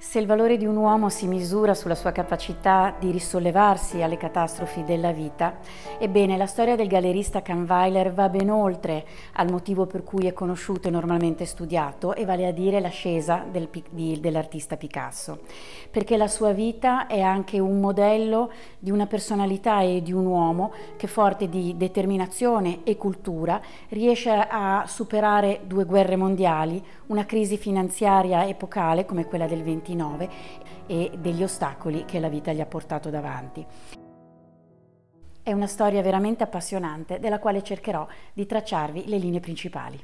Se il valore di un uomo si misura sulla sua capacità di risollevarsi alle catastrofi della vita, ebbene la storia del gallerista Kahnweiler va ben oltre al motivo per cui è conosciuto e normalmente studiato, e vale a dire l'ascesa del, dell'artista Picasso, perché la sua vita è anche un modello di una personalità e di un uomo che forte di determinazione e cultura riesce a superare due guerre mondiali, una crisi finanziaria epocale come quella del 20 29 e degli ostacoli che la vita gli ha portato davanti. È una storia veramente appassionante della quale cercherò di tracciarvi le linee principali.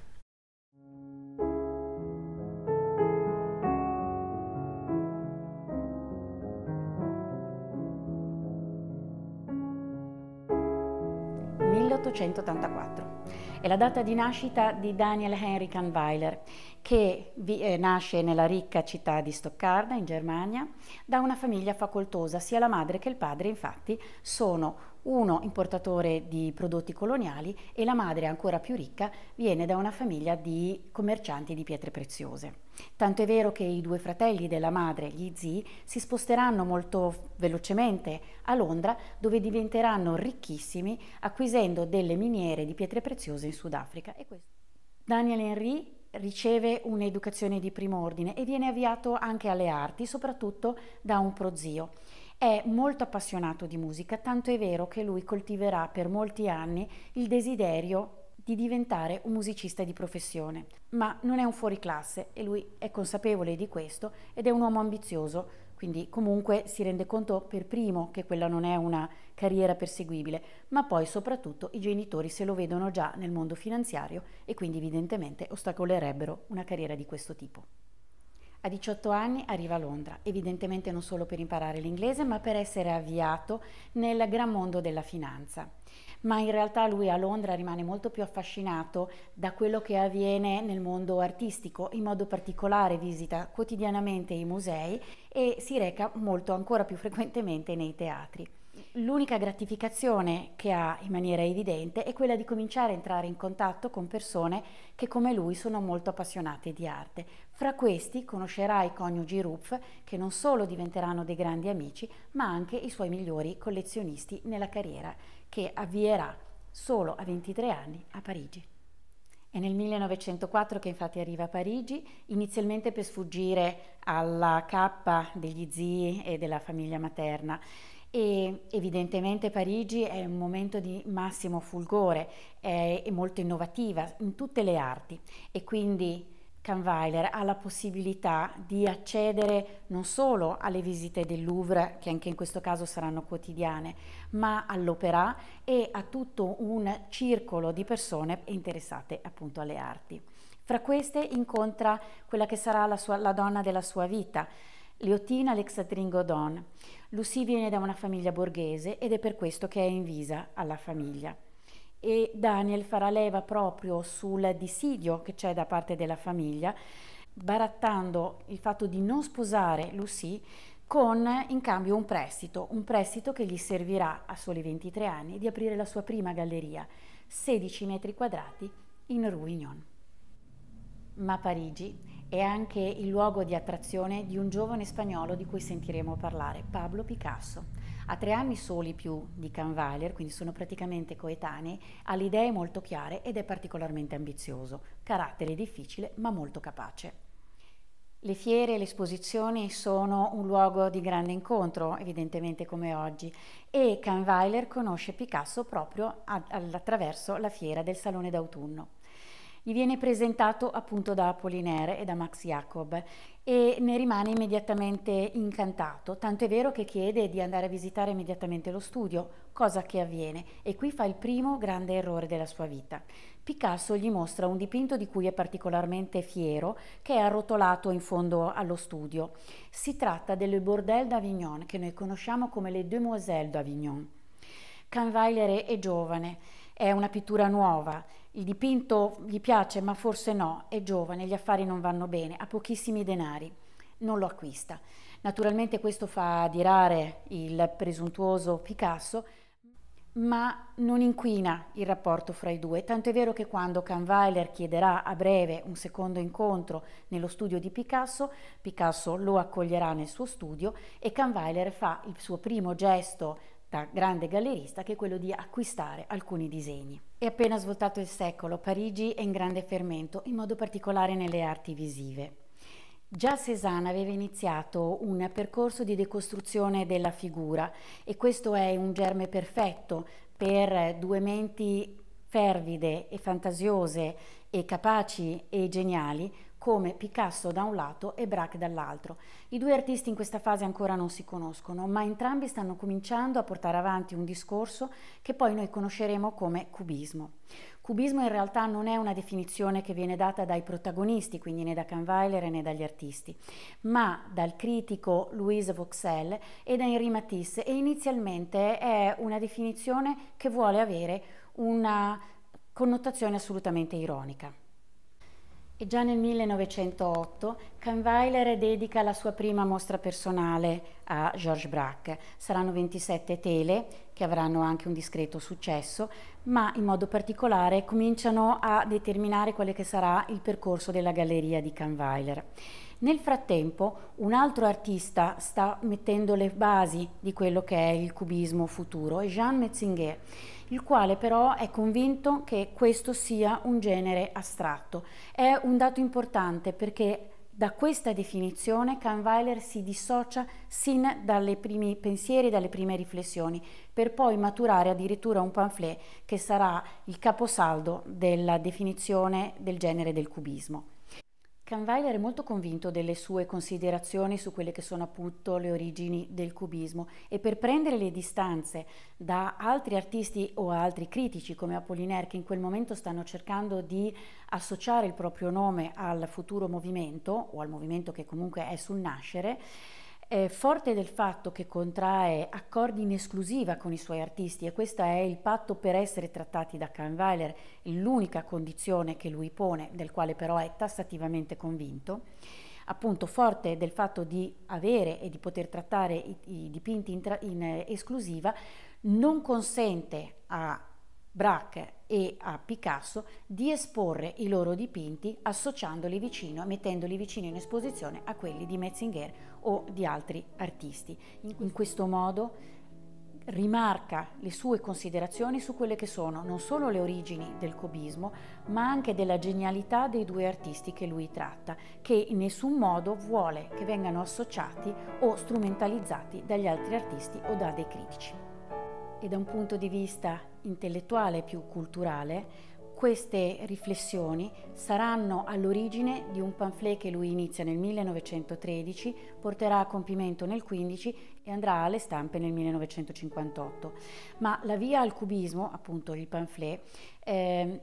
1884. È la data di nascita di Daniel Henry Kahnweiler, che eh, nasce nella ricca città di Stoccarda, in Germania, da una famiglia facoltosa. Sia la madre che il padre, infatti, sono uno importatore di prodotti coloniali e la madre ancora più ricca viene da una famiglia di commercianti di pietre preziose. Tanto è vero che i due fratelli della madre, gli zii, si sposteranno molto velocemente a Londra dove diventeranno ricchissimi acquisendo delle miniere di pietre preziose in Sudafrica. Daniel Henry riceve un'educazione di primo ordine e viene avviato anche alle arti, soprattutto da un prozio è molto appassionato di musica, tanto è vero che lui coltiverà per molti anni il desiderio di diventare un musicista di professione, ma non è un fuoriclasse e lui è consapevole di questo ed è un uomo ambizioso, quindi comunque si rende conto per primo che quella non è una carriera perseguibile, ma poi soprattutto i genitori se lo vedono già nel mondo finanziario e quindi evidentemente ostacolerebbero una carriera di questo tipo. A 18 anni arriva a Londra, evidentemente non solo per imparare l'inglese, ma per essere avviato nel gran mondo della finanza. Ma in realtà lui a Londra rimane molto più affascinato da quello che avviene nel mondo artistico, in modo particolare visita quotidianamente i musei e si reca molto ancora più frequentemente nei teatri. L'unica gratificazione che ha in maniera evidente è quella di cominciare a entrare in contatto con persone che come lui sono molto appassionate di arte, fra questi conoscerà i coniugi Rupf che non solo diventeranno dei grandi amici, ma anche i suoi migliori collezionisti nella carriera che avvierà solo a 23 anni a Parigi. È nel 1904 che infatti arriva a Parigi, inizialmente per sfuggire alla cappa degli zii e della famiglia materna. E evidentemente Parigi è un momento di massimo fulgore, è molto innovativa in tutte le arti e quindi Kahnweiler ha la possibilità di accedere non solo alle visite del Louvre, che anche in questo caso saranno quotidiane, ma all'opera e a tutto un circolo di persone interessate appunto alle arti. Fra queste incontra quella che sarà la, sua, la donna della sua vita, Leotina Alexandrine Godon. Lucy viene da una famiglia borghese ed è per questo che è invisa alla famiglia e Daniel farà leva proprio sul dissidio che c'è da parte della famiglia, barattando il fatto di non sposare Lucy con in cambio un prestito, un prestito che gli servirà a soli 23 anni di aprire la sua prima galleria, 16 metri quadrati in Ruignon. Ma Parigi è anche il luogo di attrazione di un giovane spagnolo di cui sentiremo parlare, Pablo Picasso ha tre anni soli più di Canvalier, quindi sono praticamente coetanei, ha le idee molto chiare ed è particolarmente ambizioso, carattere difficile ma molto capace. Le fiere e le esposizioni sono un luogo di grande incontro, evidentemente come oggi, e Canvailer conosce Picasso proprio attraverso la fiera del Salone d'autunno gli viene presentato appunto da Apollinaire e da Max Jacob e ne rimane immediatamente incantato, tanto è vero che chiede di andare a visitare immediatamente lo studio, cosa che avviene e qui fa il primo grande errore della sua vita. Picasso gli mostra un dipinto di cui è particolarmente fiero, che è arrotolato in fondo allo studio. Si tratta delle Bordel d'Avignon, che noi conosciamo come le Demoiselles d'Avignon. Canvailere è giovane, è una pittura nuova, il dipinto gli piace ma forse no, è giovane, gli affari non vanno bene, ha pochissimi denari, non lo acquista. Naturalmente questo fa adirare il presuntuoso Picasso, ma non inquina il rapporto fra i due, tanto è vero che quando Kahnweiler chiederà a breve un secondo incontro nello studio di Picasso, Picasso lo accoglierà nel suo studio e Kahnweiler fa il suo primo gesto da grande gallerista, che è quello di acquistare alcuni disegni. È appena svoltato il secolo, Parigi è in grande fermento, in modo particolare nelle arti visive. Già Cézanne aveva iniziato un percorso di decostruzione della figura e questo è un germe perfetto per due menti fervide e fantasiose e capaci e geniali come Picasso da un lato e Braque dall'altro. I due artisti in questa fase ancora non si conoscono, ma entrambi stanno cominciando a portare avanti un discorso che poi noi conosceremo come cubismo. Cubismo in realtà non è una definizione che viene data dai protagonisti, quindi né da Kahnweiler né dagli artisti, ma dal critico Louise Vauxhall e da Henri Matisse e inizialmente è una definizione che vuole avere una connotazione assolutamente ironica e già nel 1908 Kahnweiler dedica la sua prima mostra personale a Georges Braque. Saranno 27 tele che avranno anche un discreto successo, ma in modo particolare cominciano a determinare quello che sarà il percorso della galleria di Kahnweiler. Nel frattempo un altro artista sta mettendo le basi di quello che è il cubismo futuro, Jean Metzinger il quale però è convinto che questo sia un genere astratto. È un dato importante perché da questa definizione Kahnweiler si dissocia sin dai primi pensieri, dalle prime riflessioni, per poi maturare addirittura un pamphlet che sarà il caposaldo della definizione del genere del cubismo. Kahnweiler è molto convinto delle sue considerazioni su quelle che sono appunto le origini del cubismo e per prendere le distanze da altri artisti o altri critici come Apollinaire che in quel momento stanno cercando di associare il proprio nome al futuro movimento o al movimento che comunque è sul nascere, è forte del fatto che contrae accordi in esclusiva con i suoi artisti e questo è il patto per essere trattati da Kahnweiler, l'unica condizione che lui pone, del quale però è tassativamente convinto, appunto forte del fatto di avere e di poter trattare i, i dipinti in, in eh, esclusiva, non consente a Braque e a Picasso di esporre i loro dipinti associandoli vicino, mettendoli vicino in esposizione a quelli di Metzinger o di altri artisti. In questo modo rimarca le sue considerazioni su quelle che sono non solo le origini del cubismo, ma anche della genialità dei due artisti che lui tratta, che in nessun modo vuole che vengano associati o strumentalizzati dagli altri artisti o da dei critici e da un punto di vista intellettuale più culturale, queste riflessioni saranno all'origine di un pamphlet che lui inizia nel 1913, porterà a compimento nel 15 e andrà alle stampe nel 1958. Ma la via al cubismo, appunto il pamphlet, eh,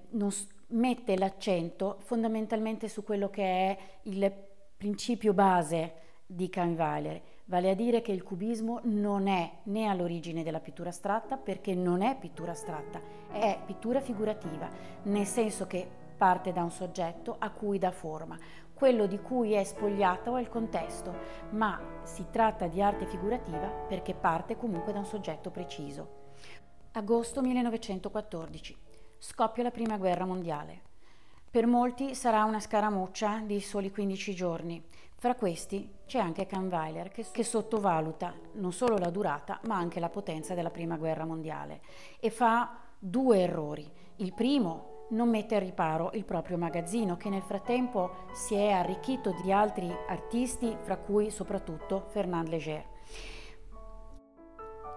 mette l'accento fondamentalmente su quello che è il principio base di Kahnweiler, Vale a dire che il cubismo non è né all'origine della pittura astratta perché non è pittura astratta, è pittura figurativa, nel senso che parte da un soggetto a cui dà forma, quello di cui è spogliata o è il contesto, ma si tratta di arte figurativa perché parte comunque da un soggetto preciso. Agosto 1914. Scoppia la Prima Guerra Mondiale. Per molti sarà una scaramuccia di soli 15 giorni, fra questi c'è anche Kahnweiler che, che sottovaluta non solo la durata ma anche la potenza della Prima Guerra Mondiale e fa due errori. Il primo non mette a riparo il proprio magazzino che nel frattempo si è arricchito di altri artisti, fra cui soprattutto Fernand Léger.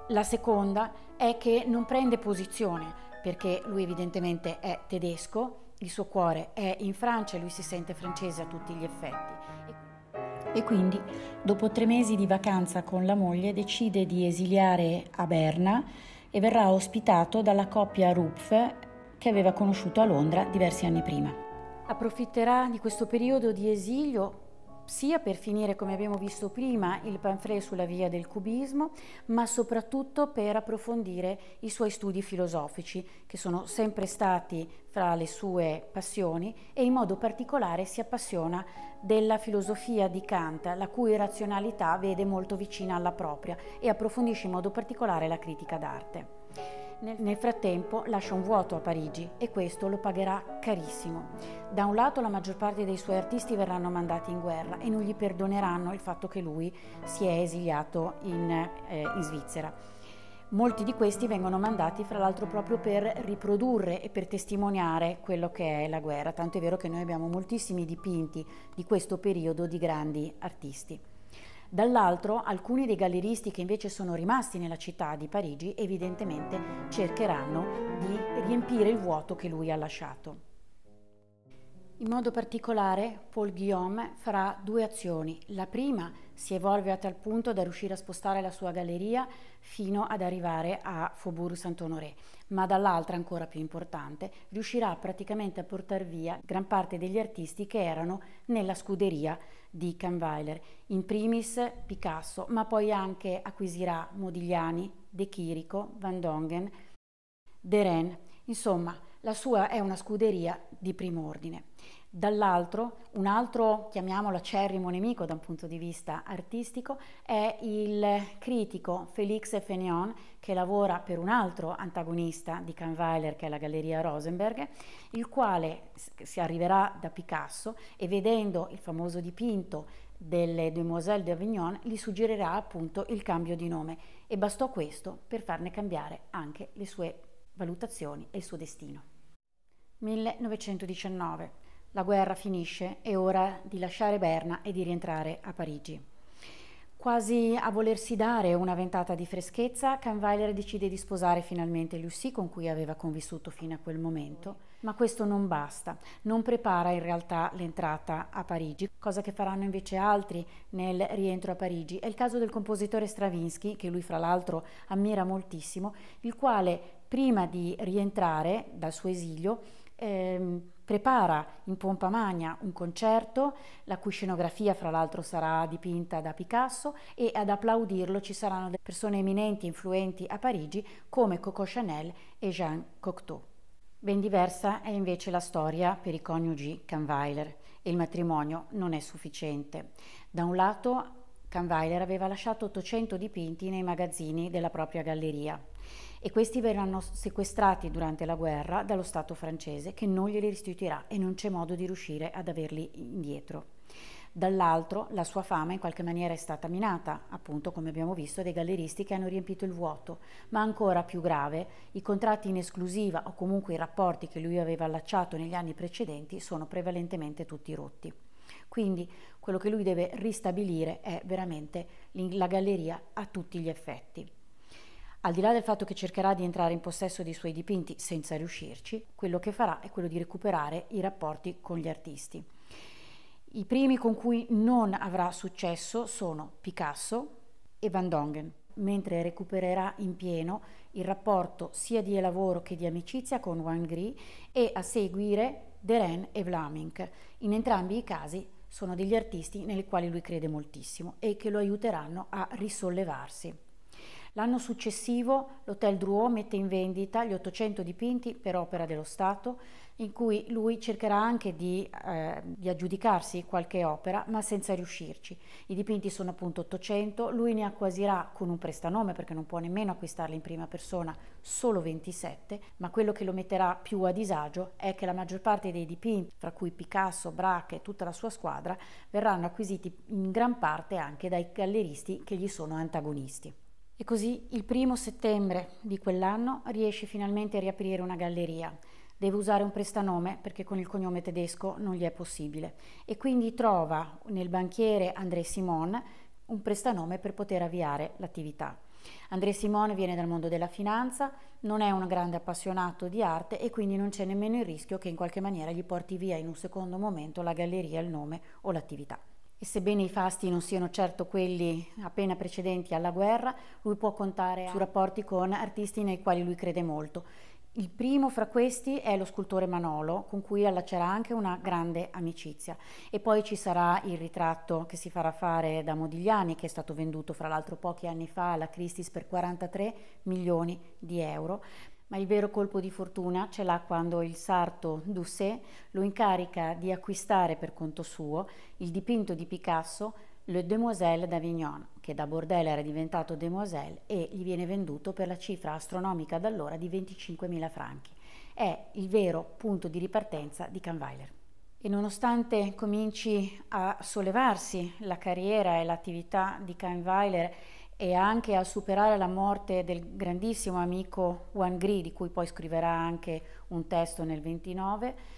La seconda è che non prende posizione perché lui evidentemente è tedesco, il suo cuore è in Francia e lui si sente francese a tutti gli effetti e quindi dopo tre mesi di vacanza con la moglie decide di esiliare a Berna e verrà ospitato dalla coppia Rupf che aveva conosciuto a Londra diversi anni prima. Approfitterà di questo periodo di esilio sia per finire, come abbiamo visto prima, il pamphlet sulla via del cubismo, ma soprattutto per approfondire i suoi studi filosofici, che sono sempre stati fra le sue passioni e in modo particolare si appassiona della filosofia di Kant, la cui razionalità vede molto vicina alla propria e approfondisce in modo particolare la critica d'arte. Nel frattempo lascia un vuoto a Parigi e questo lo pagherà carissimo. Da un lato la maggior parte dei suoi artisti verranno mandati in guerra e non gli perdoneranno il fatto che lui si è esiliato in, eh, in Svizzera. Molti di questi vengono mandati fra l'altro proprio per riprodurre e per testimoniare quello che è la guerra, tanto è vero che noi abbiamo moltissimi dipinti di questo periodo di grandi artisti. Dall'altro alcuni dei galleristi che invece sono rimasti nella città di Parigi evidentemente cercheranno di riempire il vuoto che lui ha lasciato. In modo particolare, Paul Guillaume farà due azioni. La prima si evolve a tal punto da riuscire a spostare la sua galleria fino ad arrivare a Faubourg Saint-Honoré, ma dall'altra, ancora più importante, riuscirà praticamente a portare via gran parte degli artisti che erano nella scuderia di Canweiler, in primis Picasso, ma poi anche acquisirà Modigliani, De Chirico, Van Dongen, Deren. Insomma, la sua è una scuderia di primo ordine. Dall'altro, un altro, chiamiamolo acerrimo nemico da un punto di vista artistico, è il critico Félix Fénéon, che lavora per un altro antagonista di Kahnweiler, che è la Galleria Rosenberg, il quale si arriverà da Picasso e vedendo il famoso dipinto delle Demoiselles d'Avignon gli suggerirà appunto il cambio di nome e bastò questo per farne cambiare anche le sue valutazioni e il suo destino. 1919. La guerra finisce, è ora di lasciare Berna e di rientrare a Parigi. Quasi a volersi dare una ventata di freschezza, Kahnweiler decide di sposare finalmente Lucie con cui aveva convissuto fino a quel momento, ma questo non basta, non prepara in realtà l'entrata a Parigi, cosa che faranno invece altri nel rientro a Parigi. È il caso del compositore Stravinsky, che lui fra l'altro ammira moltissimo, il quale prima di rientrare dal suo esilio eh, prepara in pompa magna un concerto, la cui scenografia fra l'altro sarà dipinta da Picasso e ad applaudirlo ci saranno persone eminenti e influenti a Parigi come Coco Chanel e Jean Cocteau. Ben diversa è invece la storia per i coniugi Canweiler il matrimonio non è sufficiente. Da un lato Canweiler aveva lasciato 800 dipinti nei magazzini della propria galleria, e questi verranno sequestrati durante la guerra dallo Stato francese che non glieli restituirà e non c'è modo di riuscire ad averli indietro. Dall'altro la sua fama in qualche maniera è stata minata, appunto come abbiamo visto dai galleristi che hanno riempito il vuoto, ma ancora più grave i contratti in esclusiva o comunque i rapporti che lui aveva allacciato negli anni precedenti sono prevalentemente tutti rotti. Quindi quello che lui deve ristabilire è veramente la galleria a tutti gli effetti. Al di là del fatto che cercherà di entrare in possesso dei suoi dipinti senza riuscirci, quello che farà è quello di recuperare i rapporti con gli artisti. I primi con cui non avrà successo sono Picasso e Van Dongen, mentre recupererà in pieno il rapporto sia di lavoro che di amicizia con Wang Gri e a seguire Deren e Vlamink. In entrambi i casi sono degli artisti nei quali lui crede moltissimo e che lo aiuteranno a risollevarsi. L'anno successivo l'Hotel Drouot mette in vendita gli 800 dipinti per opera dello Stato, in cui lui cercherà anche di, eh, di aggiudicarsi qualche opera, ma senza riuscirci. I dipinti sono appunto 800, lui ne acquisirà con un prestanome perché non può nemmeno acquistarli in prima persona, solo 27, ma quello che lo metterà più a disagio è che la maggior parte dei dipinti, fra cui Picasso, Braque e tutta la sua squadra, verranno acquisiti in gran parte anche dai galleristi che gli sono antagonisti. E così il primo settembre di quell'anno riesce finalmente a riaprire una galleria. Deve usare un prestanome perché con il cognome tedesco non gli è possibile e quindi trova nel banchiere André Simon un prestanome per poter avviare l'attività. André Simon viene dal mondo della finanza, non è un grande appassionato di arte e quindi non c'è nemmeno il rischio che in qualche maniera gli porti via in un secondo momento la galleria, il nome o l'attività e sebbene i fasti non siano certo quelli appena precedenti alla guerra, lui può contare su ah. rapporti con artisti nei quali lui crede molto. Il primo fra questi è lo scultore Manolo, con cui allacerà anche una grande amicizia. E poi ci sarà il ritratto che si farà fare da Modigliani, che è stato venduto fra l'altro pochi anni fa alla Christie's per 43 milioni di euro ma il vero colpo di fortuna ce l'ha quando il sarto Doucet lo incarica di acquistare per conto suo il dipinto di Picasso Le Demoiselle d'Avignon, che da bordello era diventato Demoiselle e gli viene venduto per la cifra astronomica d'allora di 25.000 franchi. È il vero punto di ripartenza di Kahnweiler. E nonostante cominci a sollevarsi la carriera e l'attività di Kahnweiler e anche a superare la morte del grandissimo amico Juan Gri, di cui poi scriverà anche un testo nel 29,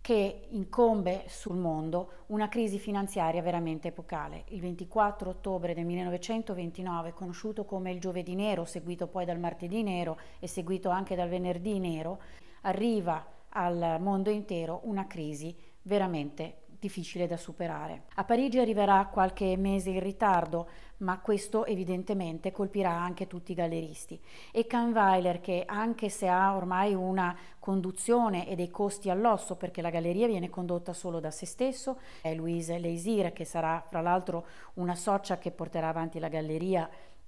che incombe sul mondo una crisi finanziaria veramente epocale. Il 24 ottobre del 1929, conosciuto come il giovedì nero, seguito poi dal martedì nero e seguito anche dal venerdì nero, arriva al mondo intero una crisi veramente difficile da superare. A Parigi arriverà qualche mese in ritardo, ma questo evidentemente colpirà anche tutti i galleristi. E Kahnweiler, che anche se ha ormai una conduzione e dei costi all'osso, perché la galleria viene condotta solo da se stesso, è Louise Leisir, che sarà fra l'altro una socia che porterà avanti la galleria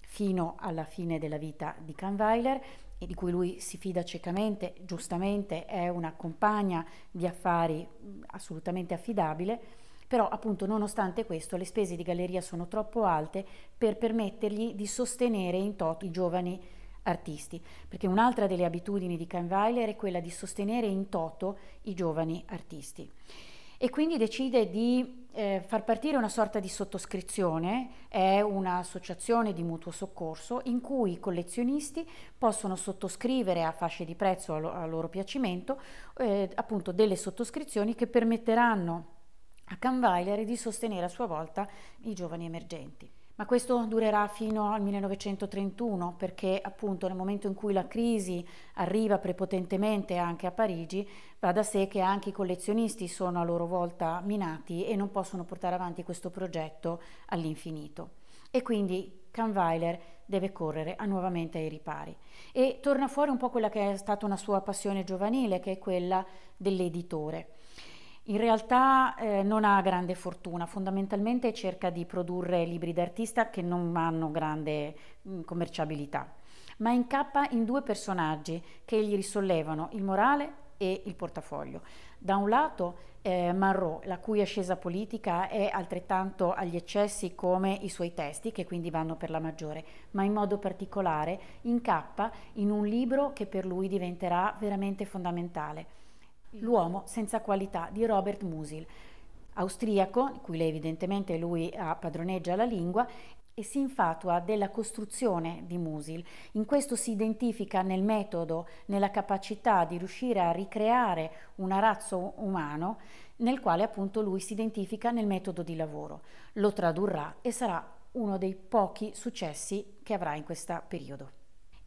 fino alla fine della vita di Kahnweiler e di cui lui si fida ciecamente, giustamente è una compagna di affari assolutamente affidabile, però appunto nonostante questo le spese di galleria sono troppo alte per permettergli di sostenere in toto i giovani artisti, perché un'altra delle abitudini di Kahnweiler è quella di sostenere in toto i giovani artisti. E quindi decide di eh, far partire una sorta di sottoscrizione, è un'associazione di mutuo soccorso in cui i collezionisti possono sottoscrivere a fasce di prezzo a, lo, a loro piacimento eh, appunto delle sottoscrizioni che permetteranno a Canvagliare di sostenere a sua volta i giovani emergenti. Ma questo durerà fino al 1931 perché appunto nel momento in cui la crisi arriva prepotentemente anche a Parigi va da sé che anche i collezionisti sono a loro volta minati e non possono portare avanti questo progetto all'infinito. E quindi Kahnweiler deve correre nuovamente ai ripari. E torna fuori un po' quella che è stata una sua passione giovanile, che è quella dell'editore. In realtà eh, non ha grande fortuna, fondamentalmente cerca di produrre libri d'artista che non hanno grande mh, mm, commerciabilità, ma incappa in due personaggi che gli risollevano il morale e il portafoglio. Da un lato eh, Marot, la cui ascesa politica è altrettanto agli eccessi come i suoi testi, che quindi vanno per la maggiore, ma in modo particolare incappa in un libro che per lui diventerà veramente fondamentale L'uomo senza qualità di Robert Musil, austriaco, in cui lei evidentemente lui padroneggia la lingua, e si infatua della costruzione di Musil. In questo si identifica nel metodo, nella capacità di riuscire a ricreare un arazzo umano nel quale appunto lui si identifica nel metodo di lavoro. Lo tradurrà e sarà uno dei pochi successi che avrà in questo periodo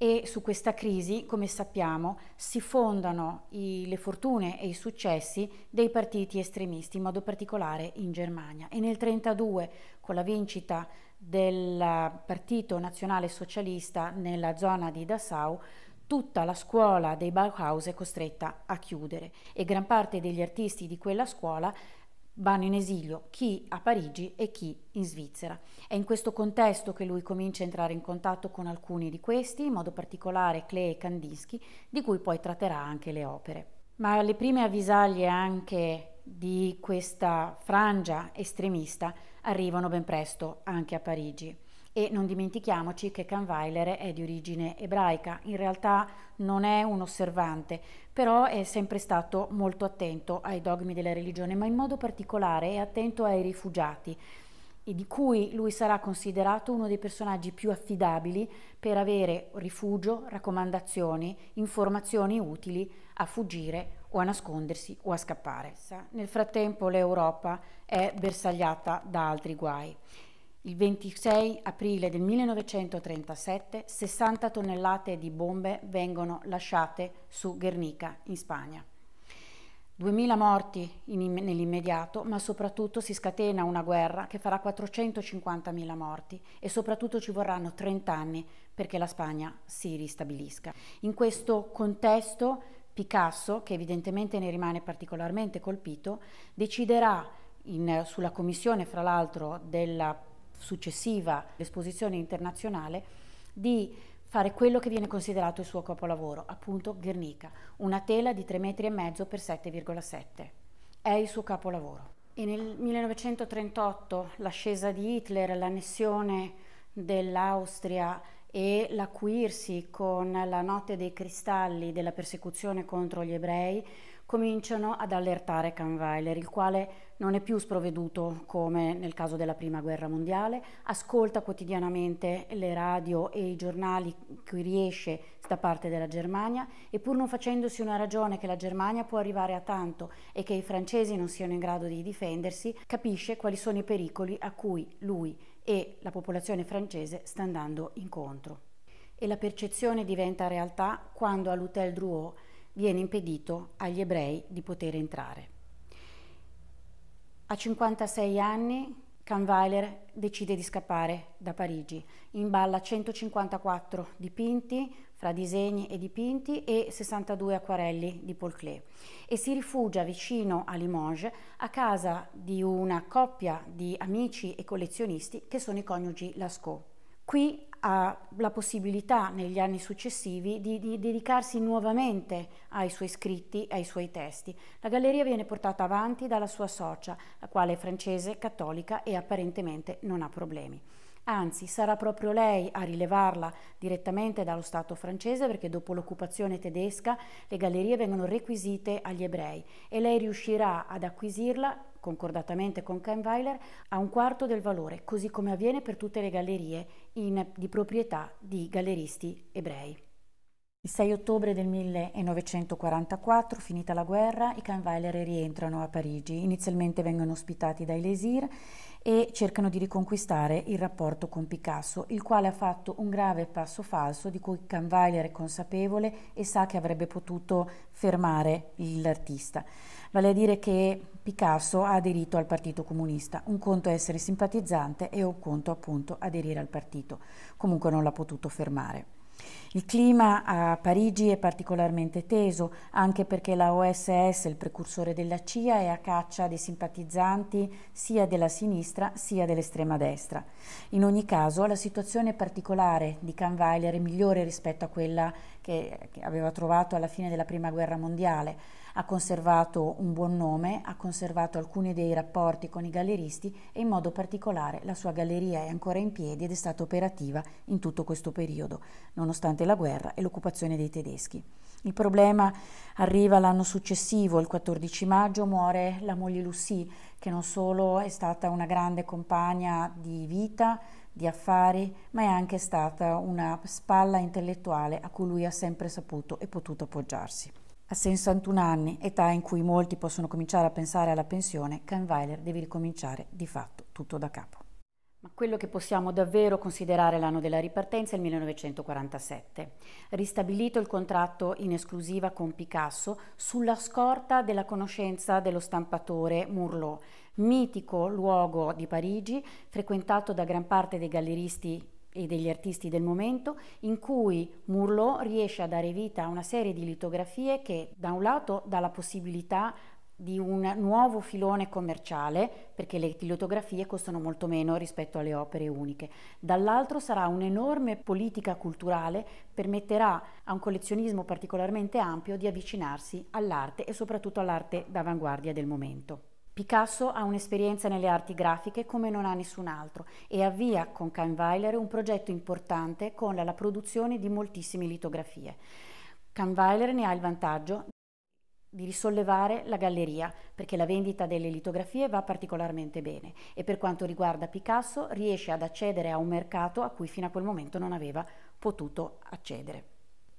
e su questa crisi, come sappiamo, si fondano i, le fortune e i successi dei partiti estremisti, in modo particolare in Germania. E nel 1932, con la vincita del Partito Nazionale Socialista nella zona di Dassau, tutta la scuola dei Bauhaus è costretta a chiudere e gran parte degli artisti di quella scuola vanno in esilio, chi a Parigi e chi in Svizzera. È in questo contesto che lui comincia a entrare in contatto con alcuni di questi, in modo particolare Klee e Kandinsky, di cui poi tratterà anche le opere. Ma le prime avvisaglie anche di questa frangia estremista arrivano ben presto anche a Parigi e non dimentichiamoci che Kahnweiler è di origine ebraica, in realtà non è un osservante, però è sempre stato molto attento ai dogmi della religione, ma in modo particolare è attento ai rifugiati e di cui lui sarà considerato uno dei personaggi più affidabili per avere rifugio, raccomandazioni, informazioni utili a fuggire o a nascondersi o a scappare. Nel frattempo l'Europa è bersagliata da altri guai il 26 aprile del 1937 60 tonnellate di bombe vengono lasciate su Guernica, in Spagna. 2000 morti nell'immediato, ma soprattutto si scatena una guerra che farà 450.000 morti e soprattutto ci vorranno 30 anni perché la Spagna si ristabilisca. In questo contesto Picasso, che evidentemente ne rimane particolarmente colpito, deciderà in, sulla commissione, fra l'altro, della successiva esposizione internazionale di fare quello che viene considerato il suo capolavoro, appunto Guernica, una tela di 3,5 metri per 7,7. È il suo capolavoro. E nel 1938 l'ascesa di Hitler, l'annessione dell'Austria e l'acuirsi con la notte dei cristalli della persecuzione contro gli ebrei cominciano ad allertare Kahnweiler, il quale non è più sprovveduto come nel caso della Prima Guerra Mondiale, ascolta quotidianamente le radio e i giornali cui riesce da parte della Germania e pur non facendosi una ragione che la Germania può arrivare a tanto e che i francesi non siano in grado di difendersi, capisce quali sono i pericoli a cui lui e la popolazione francese sta andando incontro. E la percezione diventa realtà quando all'Hotel Drouot viene impedito agli ebrei di poter entrare. A 56 anni Kahnweiler decide di scappare da Parigi, imballa 154 dipinti fra disegni e dipinti e 62 acquarelli di Paul Klee e si rifugia vicino a Limoges a casa di una coppia di amici e collezionisti che sono i coniugi Lascaux. Qui ha la possibilità negli anni successivi di, di, dedicarsi nuovamente ai suoi scritti, ai suoi testi. La galleria viene portata avanti dalla sua socia, la quale è francese, cattolica e apparentemente non ha problemi. Anzi, sarà proprio lei a rilevarla direttamente dallo Stato francese perché dopo l'occupazione tedesca le gallerie vengono requisite agli ebrei e lei riuscirà ad acquisirla concordatamente con Kahnweiler, a un quarto del valore, così come avviene per tutte le gallerie in, di proprietà di galleristi ebrei. Il 6 ottobre del 1944, finita la guerra, i Kahnweiler rientrano a Parigi. Inizialmente vengono ospitati dai Lesir e cercano di riconquistare il rapporto con Picasso, il quale ha fatto un grave passo falso di cui Canvailer è consapevole e sa che avrebbe potuto fermare l'artista. Vale a dire che Picasso ha aderito al Partito Comunista, un conto è essere simpatizzante e un conto appunto aderire al partito. Comunque non l'ha potuto fermare. Il clima a Parigi è particolarmente teso, anche perché la OSS, il precursore della CIA, è a caccia dei simpatizzanti sia della sinistra sia dell'estrema destra. In ogni caso, la situazione particolare di Canweiler è migliore rispetto a quella che aveva trovato alla fine della Prima Guerra Mondiale ha conservato un buon nome, ha conservato alcuni dei rapporti con i galleristi e in modo particolare la sua galleria è ancora in piedi ed è stata operativa in tutto questo periodo, nonostante la guerra e l'occupazione dei tedeschi. Il problema arriva l'anno successivo, il 14 maggio muore la moglie Lucie, che non solo è stata una grande compagna di vita, di affari, ma è anche stata una spalla intellettuale a cui lui ha sempre saputo e potuto appoggiarsi. A 61 anni, età in cui molti possono cominciare a pensare alla pensione, Kahnweiler deve ricominciare di fatto tutto da capo. Ma quello che possiamo davvero considerare l'anno della ripartenza è il 1947. Ristabilito il contratto in esclusiva con Picasso sulla scorta della conoscenza dello stampatore Murlot, mitico luogo di Parigi frequentato da gran parte dei galleristi e degli artisti del momento, in cui Murlot riesce a dare vita a una serie di litografie che da un lato dà la possibilità di un nuovo filone commerciale, perché le litografie costano molto meno rispetto alle opere uniche. Dall'altro sarà un'enorme politica culturale, permetterà a un collezionismo particolarmente ampio di avvicinarsi all'arte e soprattutto all'arte d'avanguardia del momento. Picasso ha un'esperienza nelle arti grafiche come non ha nessun altro e avvia con Kahnweiler un progetto importante con la produzione di moltissime litografie. Kahnweiler ne ha il vantaggio di risollevare la galleria perché la vendita delle litografie va particolarmente bene e per quanto riguarda Picasso riesce ad accedere a un mercato a cui fino a quel momento non aveva potuto accedere.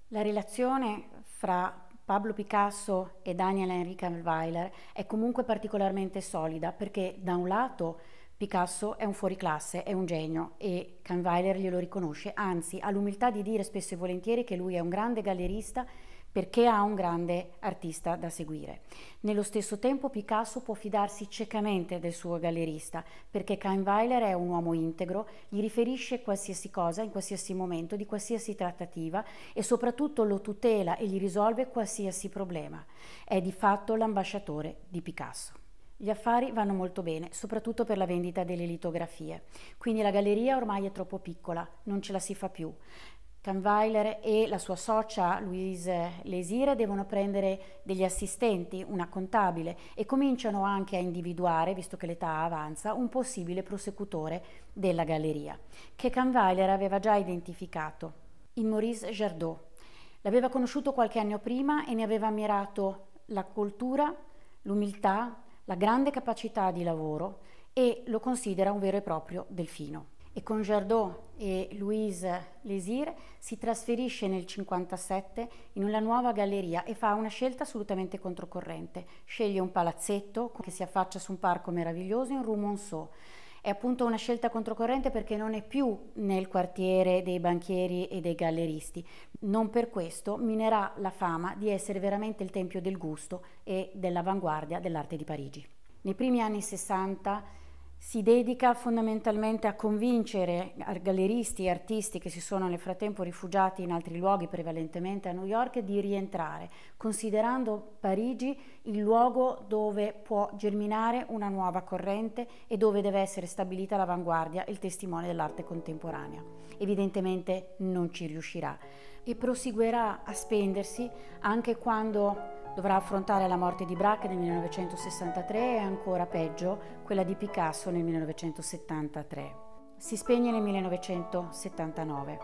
La relazione fra Pablo Picasso e Daniel Henrik Weiler è comunque particolarmente solida perché da un lato Picasso è un fuoriclasse, è un genio e Kahnweiler glielo riconosce, anzi ha l'umiltà di dire spesso e volentieri che lui è un grande gallerista perché ha un grande artista da seguire. Nello stesso tempo Picasso può fidarsi ciecamente del suo gallerista, perché Kahnweiler è un uomo integro, gli riferisce qualsiasi cosa in qualsiasi momento, di qualsiasi trattativa e soprattutto lo tutela e gli risolve qualsiasi problema. È di fatto l'ambasciatore di Picasso. Gli affari vanno molto bene, soprattutto per la vendita delle litografie. Quindi la galleria ormai è troppo piccola, non ce la si fa più. Kahnweiler e la sua socia Louise Lesire devono prendere degli assistenti, una contabile, e cominciano anche a individuare, visto che l'età avanza, un possibile prosecutore della galleria, che Kahnweiler aveva già identificato, in Maurice Jardot. L'aveva conosciuto qualche anno prima e ne aveva ammirato la cultura, l'umiltà, la grande capacità di lavoro e lo considera un vero e proprio delfino e con Jardot e Louise Lésir si trasferisce nel 1957 in una nuova galleria e fa una scelta assolutamente controcorrente. Sceglie un palazzetto che si affaccia su un parco meraviglioso in Rue Monceau. È appunto una scelta controcorrente perché non è più nel quartiere dei banchieri e dei galleristi. Non per questo minerà la fama di essere veramente il tempio del gusto e dell'avanguardia dell'arte di Parigi. Nei primi anni 60 si dedica fondamentalmente a convincere galleristi e artisti che si sono nel frattempo rifugiati in altri luoghi, prevalentemente a New York, di rientrare, considerando Parigi il luogo dove può germinare una nuova corrente e dove deve essere stabilita l'avanguardia e il testimone dell'arte contemporanea. Evidentemente non ci riuscirà e proseguirà a spendersi anche quando Dovrà affrontare la morte di Braque nel 1963 e ancora peggio quella di Picasso nel 1973. Si spegne nel 1979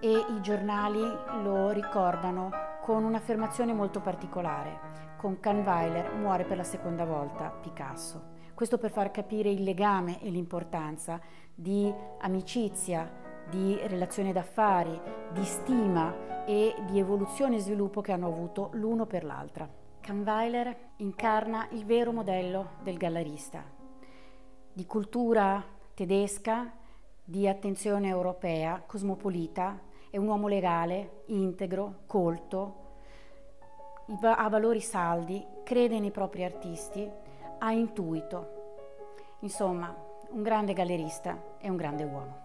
e i giornali lo ricordano con un'affermazione molto particolare. Con Kahnweiler muore per la seconda volta Picasso. Questo per far capire il legame e l'importanza di amicizia, di relazione d'affari, di stima e di evoluzione e sviluppo che hanno avuto l'uno per l'altra. Kahnweiler incarna il vero modello del gallerista, di cultura tedesca, di attenzione europea, cosmopolita, è un uomo legale, integro, colto, ha valori saldi, crede nei propri artisti, ha intuito. Insomma, un grande gallerista e un grande uomo.